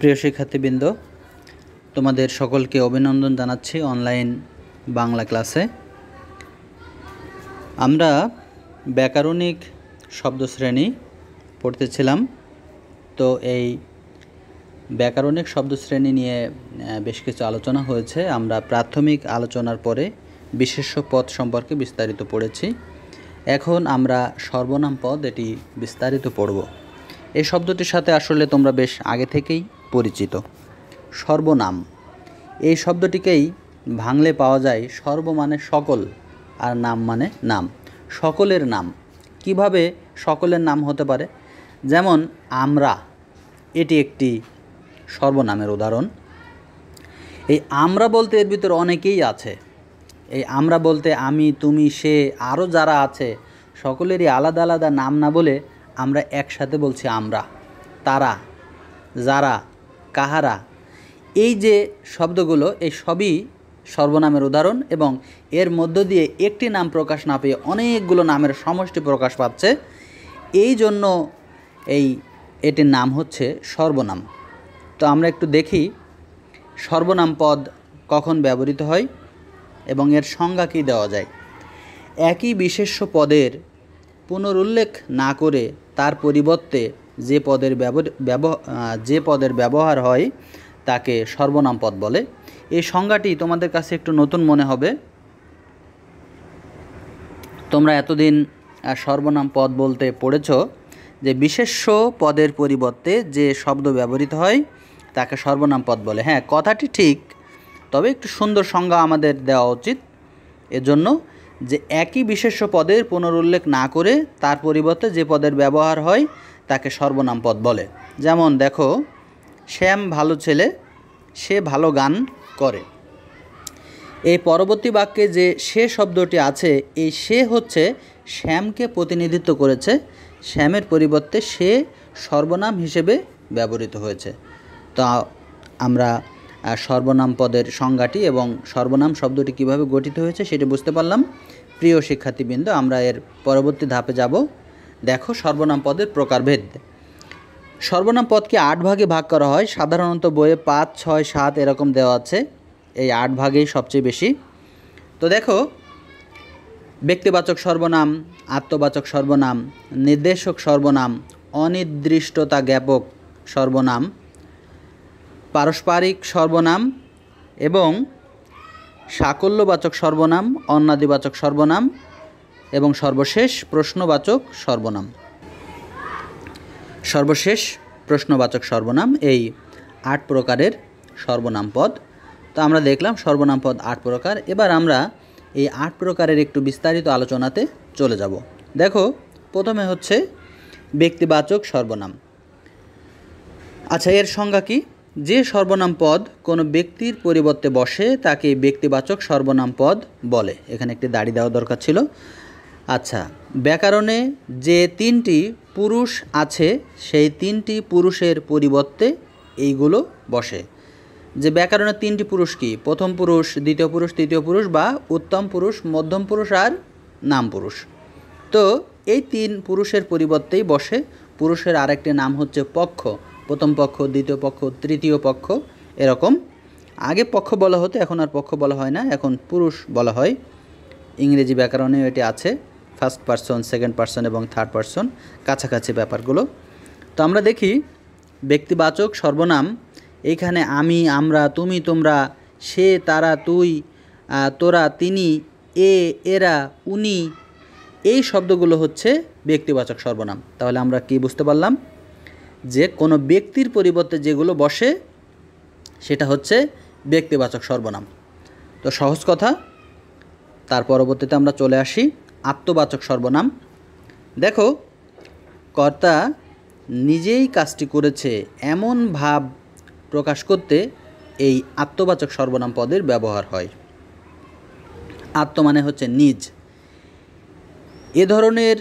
প্রিয় শিক্ষার্থীবৃন্দ তোমাদের সকলকে অভিনন্দন জানাচ্ছি অনলাইন বাংলা ক্লাসে আমরা ব্যাকরণিক শব্দশ্রেণী পড়তেছিলাম তো এই ব্যাকরণিক শব্দশ্রেণী নিয়ে বেশ কিছু আলোচনা হয়েছে আমরা প্রাথমিক আলোচনার পরে বিশেষ্য পদ সম্পর্কে বিস্তারিত পড়েছি এখন আমরা সর্বনাম পদ এটি বিস্তারিত পড়ব এই শব্দটির সাথে আসলে তোমরা বেশ আগে থেকেই পরিচিত সর্বনাম এই শব্দটিকেই ভাঙলে পাওয়া যায় সর্ব মানে সকল আর নাম মানে নাম সকলের নাম কিভাবে সকলের নাম হতে পারে যেমন আমরা এটি একটি সর্বনামের উদাহরণ এই আমরা বলতে এর ভিতর অনেকেই আছে এই আমরা বলতে আমি তুমি সে আরও যারা আছে সকলেরই আলাদা আলাদা নাম না বলে আমরা একসাথে বলছি আমরা তারা যারা কাহারা এই যে শব্দগুলো এই সবই সর্বনামের উদাহরণ এবং এর মধ্য দিয়ে একটি নাম প্রকাশ না পেয়ে অনেকগুলো নামের সমষ্টি প্রকাশ পাচ্ছে এই জন্য এই এটির নাম হচ্ছে সর্বনাম তো আমরা একটু দেখি সর্বনাম পদ কখন ব্যবহৃত হয় এবং এর সংজ্ঞা কী দেওয়া যায় একই বিশেষ্য পদের পুনরুল্লেখ না করে তার পরিবর্তে যে পদের যে পদের ব্যবহার হয় তাকে সর্বনাম পদ বলে এই সংজ্ঞাটি তোমাদের কাছে একটু নতুন মনে হবে তোমরা এতদিন সর্বনাম পদ বলতে পড়েছ যে বিশেষ্য পদের পরিবর্তে যে শব্দ ব্যবহৃত হয় তাকে সর্বনাম পদ বলে হ্যাঁ কথাটি ঠিক তবে একটু সুন্দর সংজ্ঞা আমাদের দেওয়া উচিত এজন্য যে একই বিশেষ্য পদের পুনরুল্লেখ না করে তার পরিবর্তে যে পদের ব্যবহার হয় তাকে সর্বনাম পদ বলে যেমন দেখো শ্যাম ভালো ছেলে সে ভালো গান করে এই পরবর্তী বাক্যে যে সে শব্দটি আছে এই সে হচ্ছে শ্যামকে প্রতিনিধিত্ব করেছে শ্যামের পরিবর্তে সে সর্বনাম হিসেবে ব্যবহৃত হয়েছে তো আমরা সর্বনাম পদের সংজ্ঞাটি এবং সর্বনাম শব্দটি কিভাবে গঠিত হয়েছে সেটি বুঝতে পারলাম প্রিয় শিক্ষার্থীবৃন্দ আমরা এর পরবর্তী ধাপে যাব দেখো সর্বনাম পদের প্রকারভেদ সর্বনাম পদকে আট ভাগে ভাগ করা হয় সাধারণত বইয়ে পাঁচ ছয় সাত এরকম দেওয়া আছে এই আট ভাগেই সবচেয়ে বেশি তো দেখো ব্যক্তিবাচক সর্বনাম আত্মবাচক সর্বনাম নির্দেশক সর্বনাম অনির্দিষ্টতা জ্ঞাপক সর্বনাম পারস্পরিক সর্বনাম এবং সাকল্যবাচক সর্বনাম অন্নাদিবাচক সর্বনাম এবং সর্বশেষ প্রশ্নবাচক সর্বনাম সর্বশেষ প্রশ্নবাচক সর্বনাম এই আট প্রকারের সর্বনাম পদ তো আমরা দেখলাম সর্বনাম পদ আট প্রকার এবার আমরা এই আট প্রকারের একটু বিস্তারিত আলোচনাতে চলে যাব দেখো প্রথমে হচ্ছে ব্যক্তিবাচক সর্বনাম আচ্ছা এর সংজ্ঞা কি যে সর্বনাম পদ কোনো ব্যক্তির পরিবর্তে বসে তাকে ব্যক্তিবাচক সর্বনাম পদ বলে এখানে একটি দাড়ি দেওয়া দরকার ছিল আচ্ছা ব্যাকরণে যে তিনটি পুরুষ আছে সেই তিনটি পুরুষের পরিবর্তে এইগুলো বসে যে ব্যাকরণের তিনটি পুরুষ কি প্রথম পুরুষ দ্বিতীয় পুরুষ তৃতীয় পুরুষ বা উত্তম পুরুষ মধ্যম পুরুষ আর নাম পুরুষ তো এই তিন পুরুষের পরিবর্তেই বসে পুরুষের আরেকটি নাম হচ্ছে পক্ষ প্রথম পক্ষ দ্বিতীয় পক্ষ তৃতীয় পক্ষ এরকম আগে পক্ষ বলা হতো এখন আর পক্ষ বলা হয় না এখন পুরুষ বলা হয় ইংরেজি ব্যাকরণেও এটি আছে ফার্স্ট পার্সন সেকেন্ড পার্সন এবং থার্ড পার্সন কাছাকাছি ব্যাপারগুলো তো আমরা দেখি ব্যক্তিবাচক সর্বনাম এখানে আমি আমরা তুমি তোমরা সে তারা তুই তোরা তিনি এ এরা উনি এই শব্দগুলো হচ্ছে ব্যক্তিবাচক সর্বনাম তাহলে আমরা কি বুঝতে পারলাম যে কোনো ব্যক্তির পরিবর্তে যেগুলো বসে সেটা হচ্ছে ব্যক্তিবাচক সর্বনাম তো সহজ কথা তার পরবর্তীতে আমরা চলে আসি আত্মবাচক সর্বনাম দেখো কর্তা নিজেই কাজটি করেছে এমন ভাব প্রকাশ করতে এই আত্মবাচক সর্বনাম পদের ব্যবহার হয় আত্ম মানে হচ্ছে নিজ এ ধরনের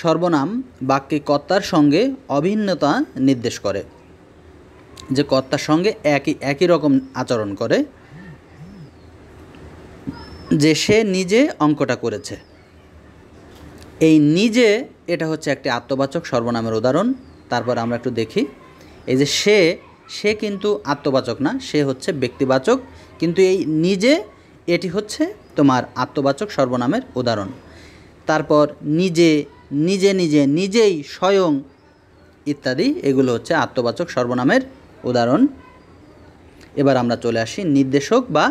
সর্বনাম বাক্যে কর্তার সঙ্গে অভিন্নতা নির্দেশ করে যে কর্তার সঙ্গে একই একই রকম আচরণ করে যে সে নিজে অঙ্কটা করেছে এই নিজে এটা হচ্ছে একটি আত্মবাচক সর্বনামের উদাহরণ তারপর আমরা একটু দেখি এই যে সে সে কিন্তু আত্মবাচক না সে হচ্ছে ব্যক্তিবাচক কিন্তু এই নিজে এটি হচ্ছে তোমার আত্মবাচক সর্বনামের উদাহরণ তারপর নিজে নিজে নিজে নিজেই স্বয়ং ইত্যাদি এগুলো হচ্ছে আত্মবাচক সর্বনামের উদাহরণ এবার আমরা চলে আসি নির্দেশক বা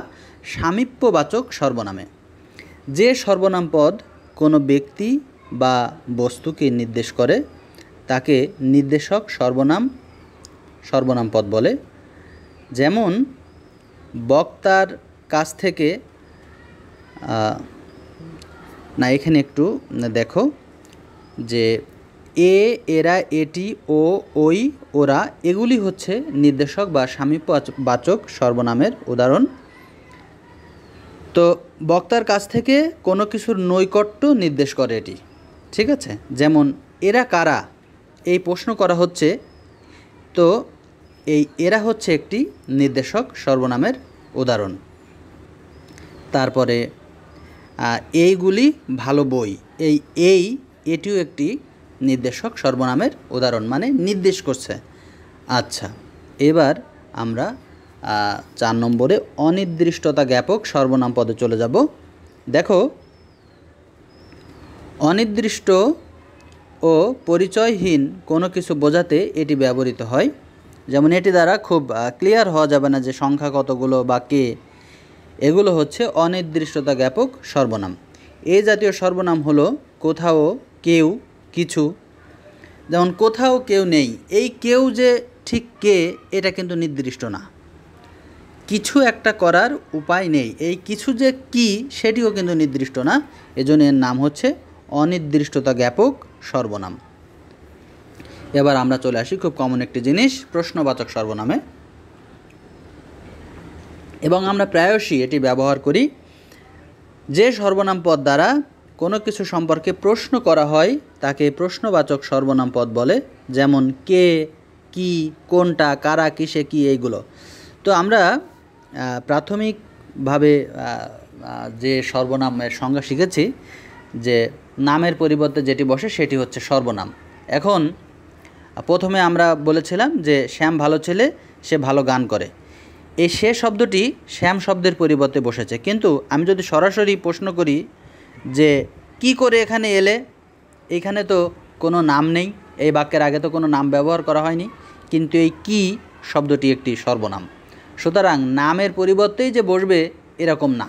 সামীপ্যবাচক সর্বনামে যে সর্বনাম পদ কোনো ব্যক্তি বা বস্তুকে নির্দেশ করে তাকে নির্দেশক সর্বনাম সর্বনাম পদ বলে যেমন বক্তার কাছ থেকে না এখানে একটু দেখো যে এ এরা এটি ও ওই ওরা এগুলি হচ্ছে নির্দেশক বা বাচক সর্বনামের উদাহরণ তো বক্তার কাছ থেকে কোনো কিছুর নৈকট্য নির্দেশ করে এটি ঠিক আছে যেমন এরা কারা এই প্রশ্ন করা হচ্ছে তো এই এরা হচ্ছে একটি নির্দেশক সর্বনামের উদাহরণ তারপরে এইগুলি ভালো বই এই এই এটিও একটি নির্দেশক সর্বনামের উদাহরণ মানে নির্দেশ করছে আচ্ছা এবার আমরা চার নম্বরে অনির্দিষ্টতা জ্ঞাপক সর্বনাম পদে চলে যাব দেখো অনির্দিষ্ট ও পরিচয়হীন কোনো কিছু বোঝাতে এটি ব্যবহৃত হয় যেমন এটি দ্বারা খুব ক্লিয়ার হওয়া যাবে না যে সংখ্যা কতগুলো বা কে এগুলো হচ্ছে অনির্দিষ্টতা জ্ঞাপক সর্বনাম এই জাতীয় সর্বনাম হলো কোথাও কেউ কিছু যেমন কোথাও কেউ নেই এই কেউ যে ঠিক কে এটা কিন্তু নির্দিষ্ট না কিছু একটা করার উপায় নেই এই কিছু যে কি সেটিও কিন্তু নির্দিষ্ট না এজন্য এর নাম হচ্ছে অনির্দিষ্টতা জ্ঞাপক সর্বনাম এবার আমরা চলে আসি খুব কমন একটি জিনিস প্রশ্নবাচক সর্বনামে এবং আমরা প্রায়শই এটি ব্যবহার করি যে সর্বনাম পদ দ্বারা কোনো কিছু সম্পর্কে প্রশ্ন করা হয় তাকে প্রশ্নবাচক সর্বনাম পদ বলে যেমন কে কি কোনটা কারা কিসে কি এইগুলো তো আমরা প্রাথমিকভাবে যে সর্বনামের সংজ্ঞা শিখেছি যে নামের পরিবর্তে যেটি বসে সেটি হচ্ছে সর্বনাম এখন প্রথমে আমরা বলেছিলাম যে শ্যাম ভালো ছেলে সে ভালো গান করে এই সে শব্দটি শ্যাম শব্দের পরিবর্তে বসেছে কিন্তু আমি যদি সরাসরি প্রশ্ন করি যে কি করে এখানে এলে এখানে তো কোনো নাম নেই এই বাক্যের আগে তো কোনো নাম ব্যবহার করা হয়নি কিন্তু এই কি শব্দটি একটি সর্বনাম সুতরাং নামের পরিবর্তেই যে বসবে এরকম না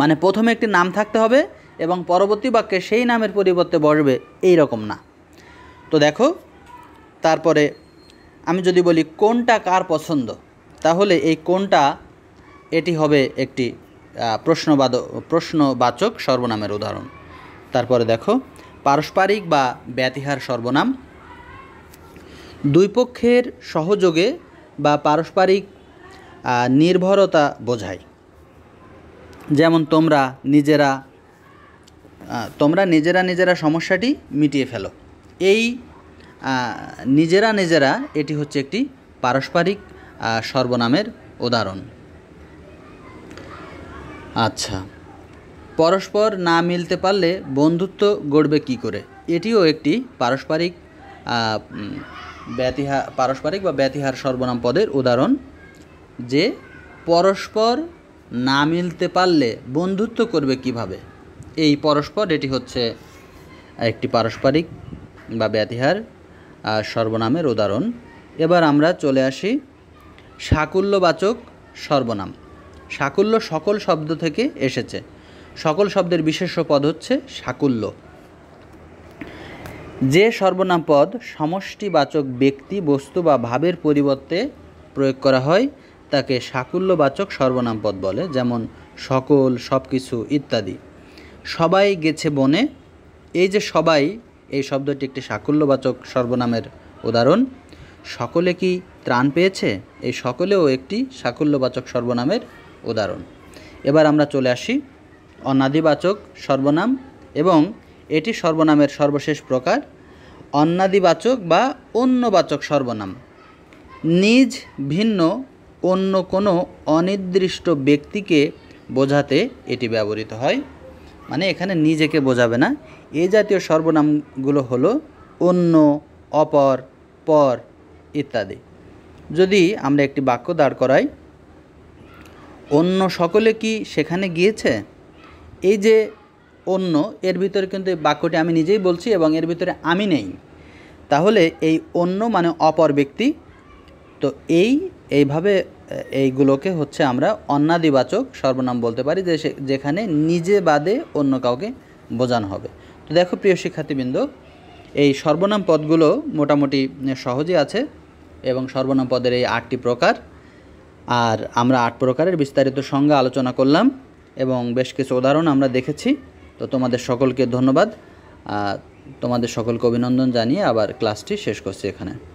মানে প্রথমে একটি নাম থাকতে হবে এবং পরবর্তী বাক্যে সেই নামের পরিবর্তে বসবে এই রকম না তো দেখো তারপরে আমি যদি বলি কোনটা কার পছন্দ তাহলে এই কোনটা এটি হবে একটি প্রশ্নবাদ প্রশ্নবাচক সর্বনামের উদাহরণ তারপরে দেখো পারস্পরিক বা ব্যতিহার সর্বনাম দুই পক্ষের সহযোগে বা পারস্পরিক নির্ভরতা বোঝায় যেমন তোমরা নিজেরা তোমরা নিজেরা নিজেরা সমস্যাটি মিটিয়ে ফেলো এই নিজেরা নিজেরা এটি হচ্ছে একটি পারস্পরিক সর্বনামের উদাহরণ আচ্ছা পরস্পর না মিলতে পারলে বন্ধুত্ব গড়বে কি করে এটিও একটি পারস্পরিক ব্যতিহা পারস্পরিক বা ব্যতিহার সর্বনাম পদের উদাহরণ যে পরস্পর না মিলতে পারলে বন্ধুত্ব করবে কিভাবে এই পরস্পর এটি হচ্ছে একটি পারস্পরিক বা ব্যতিহার সর্বনামের উদাহরণ এবার আমরা চলে আসি সাকুল্যবাচক সর্বনাম সাকুল্য সকল শব্দ থেকে এসেছে সকল শব্দের বিশেষ পদ হচ্ছে সাকুল্য যে সর্বনাম পদ সমষ্টিবাচক ব্যক্তি বস্তু বা ভাবের পরিবর্তে প্রয়োগ করা হয় তাকে সাকুল্যবাচক সর্বনাম পদ বলে যেমন সকল সব কিছু ইত্যাদি সবাই গেছে বনে এই যে সবাই এই শব্দটি একটি সাকুল্যবাচক সর্বনামের উদাহরণ সকলে কি ত্রাণ পেয়েছে এই সকলেও একটি সাকুল্যবাচক সর্বনামের উদাহরণ এবার আমরা চলে আসি অন্নাদিবাচক সর্বনাম এবং এটি সর্বনামের সর্বশেষ প্রকার অন্নাদিবাচক বা অন্যবাচক সর্বনাম নিজ ভিন্ন অন্য কোনো অনির্দিষ্ট ব্যক্তিকে বোঝাতে এটি ব্যবহৃত হয় মানে এখানে নিজেকে বোঝাবে না এ জাতীয় সর্বনামগুলো হলো অন্য অপর পর ইত্যাদি যদি আমরা একটি বাক্য দাঁড় করাই অন্য সকলে কি সেখানে গিয়েছে এই যে অন্য এর ভিতরে কিন্তু এই বাক্যটি আমি নিজেই বলছি এবং এর ভিতরে আমি নেই তাহলে এই অন্য মানে অপর ব্যক্তি তো এই এইভাবে এইগুলোকে হচ্ছে আমরা অন্যাদিবাচক সর্বনাম বলতে পারি যে যেখানে নিজে বাদে অন্য কাউকে বোঝানো হবে তো দেখো প্রিয় শিক্ষার্থীবৃন্দ এই সর্বনাম পদগুলো মোটামুটি সহজে আছে এবং সর্বনাম পদের এই আটটি প্রকার আর আমরা আট প্রকারের বিস্তারিত সংজ্ঞা আলোচনা করলাম এবং বেশ কিছু উদাহরণ আমরা দেখেছি তো তোমাদের সকলকে ধন্যবাদ তোমাদের সকলকে অভিনন্দন জানিয়ে আবার ক্লাসটি শেষ করছি এখানে